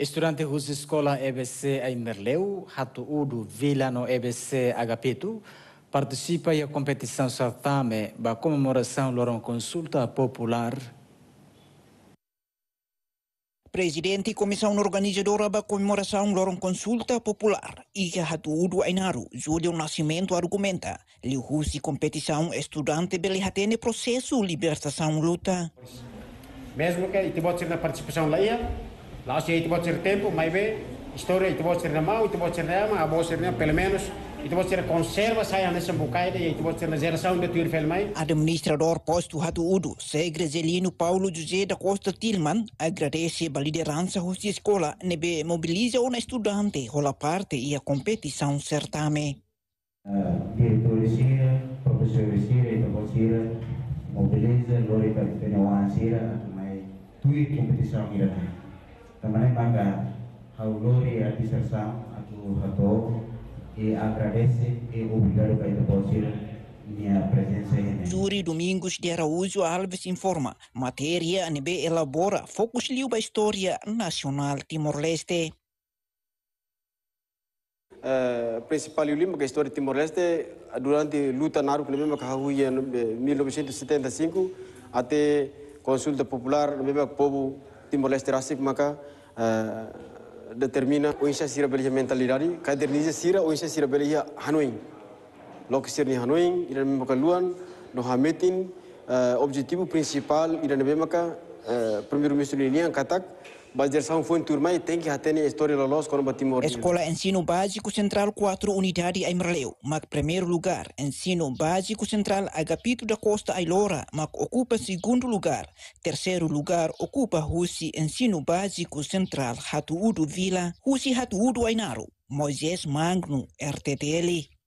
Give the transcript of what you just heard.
Estudante hos escola EBC em Merleu, rato udo vila no EBC Agapito, participa da competição certame da comemoração Loron consulta popular Presidente Comissão Organizadora da Comemoração Loron Consulta Popular, Iga Hatuudu Ainaru, Júlio Nascimento argumenta, Lihusi competição estudante belihatene processo libertação luta. Mesmo que tivesse na participação lá, Lá se pode ser tempo, mas vê, história pode ser mal, pode ser mal, a boa ser pelo menos. Administrador posto Rato Udo, Segrezelino Paulo José da Costa Tilman, agradece a liderança da escola, nebe mobiliza um estudante, rola parte e a competição certame. Ah, Diretoria, professoria, educativa, mobiliza, lori para a competição irá. Também baga ao lore a dispersão a tu rato e agradece e obrigado pela para ita possível Júri Domingos de Araújo Alves informa. Matéria NB elabora Focus Liu da História Nacional Timor-Leste. Uh, principal limba a história de Timor-Leste durante a luta na Arco em 1975 até consulta popular no mesmo povo Timor Leste rasif maka uh, determina o insha sira belia mentalidade ka derniza sira o insha sira belia hanuin lok sira ni hanuin ira mbaka luan no hametin uh, eh, objetivo principal ira nebe maka Eh, Primeiro-ministro Lilian Katak, turma e tem que atene a história da nossa com Timor. Escola Ensino Básico Central 4 Unidade Aimerleu, mas primeiro lugar. Ensino Básico Central Agapito da Costa Ailora, mas ocupa segundo lugar. Terceiro lugar ocupa Rusi Ensino Básico Central Hatuudo Vila, Rusi Hatuudo Ainaro. Moisés Magno, RTTL.